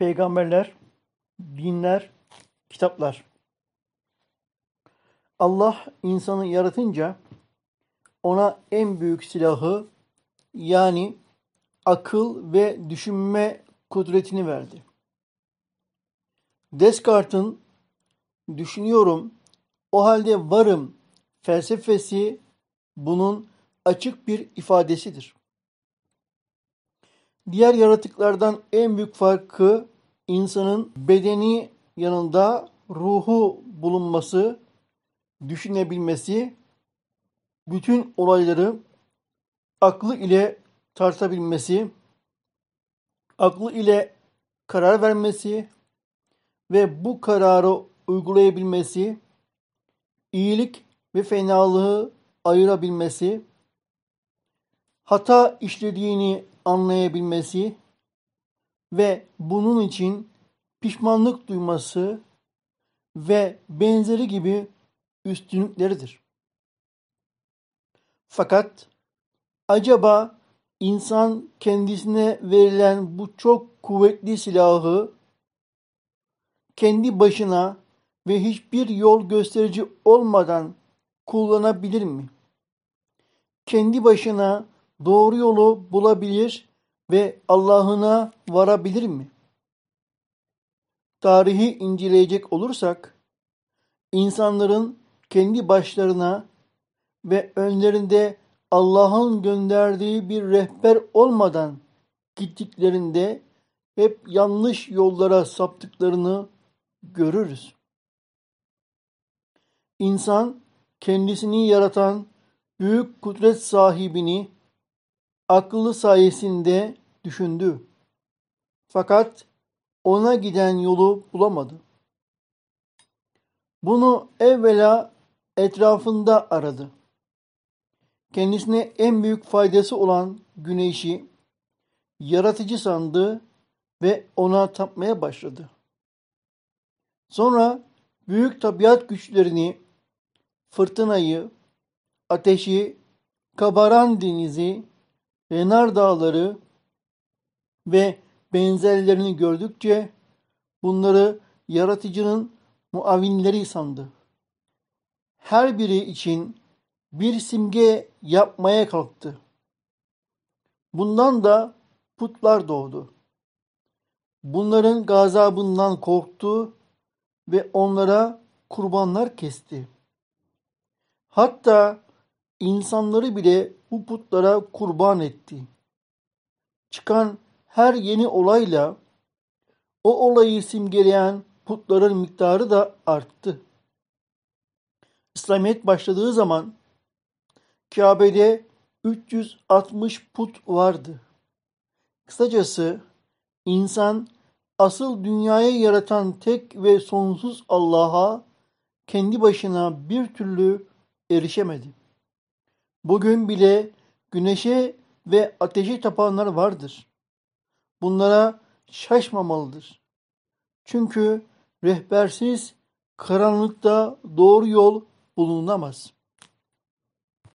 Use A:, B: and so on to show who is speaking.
A: peygamberler, dinler, kitaplar. Allah insanı yaratınca ona en büyük silahı yani akıl ve düşünme kudretini verdi. Descartes'in düşünüyorum, o halde varım felsefesi bunun açık bir ifadesidir. Diğer yaratıklardan en büyük farkı insanın bedeni yanında ruhu bulunması, düşünebilmesi, bütün olayları aklı ile tartabilmesi, aklı ile karar vermesi ve bu kararı uygulayabilmesi, iyilik ve fenalığı ayırabilmesi, hata işlediğini anlayabilmesi ve bunun için pişmanlık duyması ve benzeri gibi üstünlükleridir. Fakat acaba insan kendisine verilen bu çok kuvvetli silahı kendi başına ve hiçbir yol gösterici olmadan kullanabilir mi? Kendi başına doğru yolu bulabilir ve Allah'ına varabilir mi? Tarihi inceleyecek olursak, insanların kendi başlarına ve önlerinde Allah'ın gönderdiği bir rehber olmadan gittiklerinde hep yanlış yollara saptıklarını görürüz. İnsan kendisini yaratan büyük kudret sahibini aklı sayesinde düşündü. Fakat ona giden yolu bulamadı. Bunu evvela etrafında aradı. Kendisine en büyük faydası olan güneşi yaratıcı sandı ve ona tapmaya başladı. Sonra büyük tabiat güçlerini, fırtınayı, ateşi, kabaran denizi, Renar Dağları ve benzerlerini gördükçe bunları yaratıcının muavinleri sandı. Her biri için bir simge yapmaya kalktı. Bundan da putlar doğdu. Bunların gazabından korktu ve onlara kurbanlar kesti. Hatta insanları bile bu putlara kurban etti. Çıkan her yeni olayla o olayı simgeleyen putların miktarı da arttı. İslamiyet başladığı zaman Kabe'de 360 put vardı. Kısacası insan asıl dünyayı yaratan tek ve sonsuz Allah'a kendi başına bir türlü erişemedi. Bugün bile güneşe ve ateşe tapanlar vardır. Bunlara şaşmamalıdır. Çünkü rehbersiz karanlıkta doğru yol bulunamaz.''